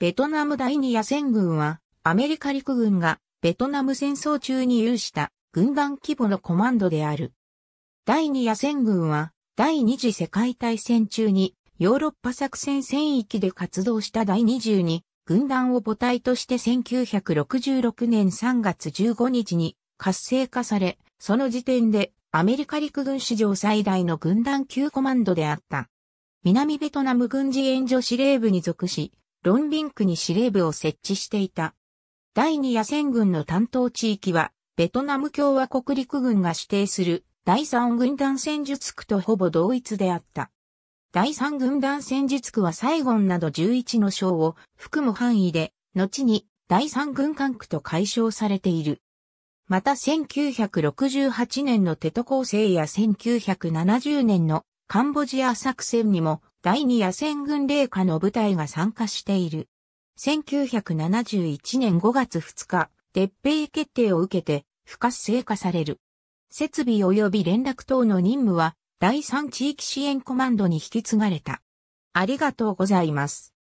ベトナム第二野戦軍は、アメリカ陸軍がベトナム戦争中に有した軍団規模のコマンドである。第二野戦軍は、第二次世界大戦中にヨーロッパ作戦戦域で活動した第22軍団を母体として1966年3月15日に活性化され、その時点でアメリカ陸軍史上最大の軍団級コマンドであった。南ベトナム軍事援助司令部に属し、ロンリンクに司令部を設置していた。第二野戦軍の担当地域は、ベトナム共和国陸軍が指定する第三軍団戦術区とほぼ同一であった。第三軍団戦術区はサイゴンなど11の省を含む範囲で、後に第三軍管区と解消されている。また1968年のテト構成や1970年のカンボジア作戦にも第二野戦軍令下の部隊が参加している。1971年5月2日、撤兵決定を受けて、不活性化される。設備及び連絡等の任務は、第三地域支援コマンドに引き継がれた。ありがとうございます。